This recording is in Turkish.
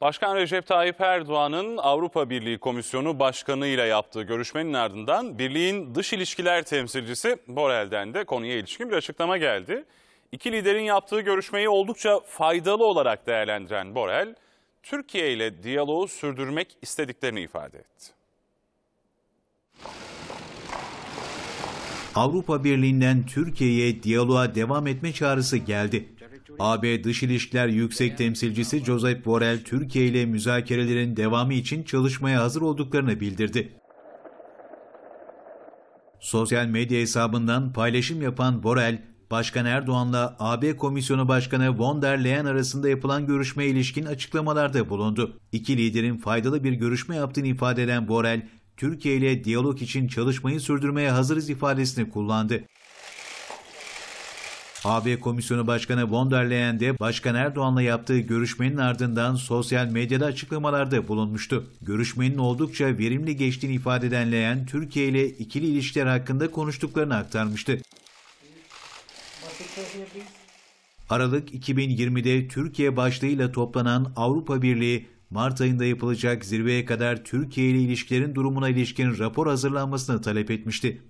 Başkan Recep Tayyip Erdoğan'ın Avrupa Birliği Komisyonu Başkanı ile yaptığı görüşmenin ardından birliğin dış ilişkiler temsilcisi Borel'den de konuya ilişkin bir açıklama geldi. İki liderin yaptığı görüşmeyi oldukça faydalı olarak değerlendiren Borel, Türkiye ile diyaloğu sürdürmek istediklerini ifade etti. Avrupa Birliği'nden Türkiye'ye diyaloğa devam etme çağrısı geldi. AB Dış İlişkiler Yüksek Temsilcisi Josep Borrell, Türkiye ile müzakerelerin devamı için çalışmaya hazır olduklarını bildirdi. Sosyal medya hesabından paylaşım yapan Borrell, Başkan Erdoğan'la AB Komisyonu Başkanı von der Leyen arasında yapılan görüşme ilişkin açıklamalarda bulundu. İki liderin faydalı bir görüşme yaptığını ifade eden Borrell, Türkiye ile diyalog için çalışmayı sürdürmeye hazırız ifadesini kullandı. AB Komisyonu Başkanı von der Leyen de Başkan Erdoğan'la yaptığı görüşmenin ardından sosyal medyada açıklamalarda bulunmuştu. Görüşmenin oldukça verimli geçtiğini ifade eden Leyen, Türkiye ile ikili ilişkiler hakkında konuştuklarını aktarmıştı. Aralık 2020'de Türkiye başlığıyla toplanan Avrupa Birliği, Mart ayında yapılacak zirveye kadar Türkiye ile ilişkilerin durumuna ilişkin rapor hazırlanmasını talep etmişti.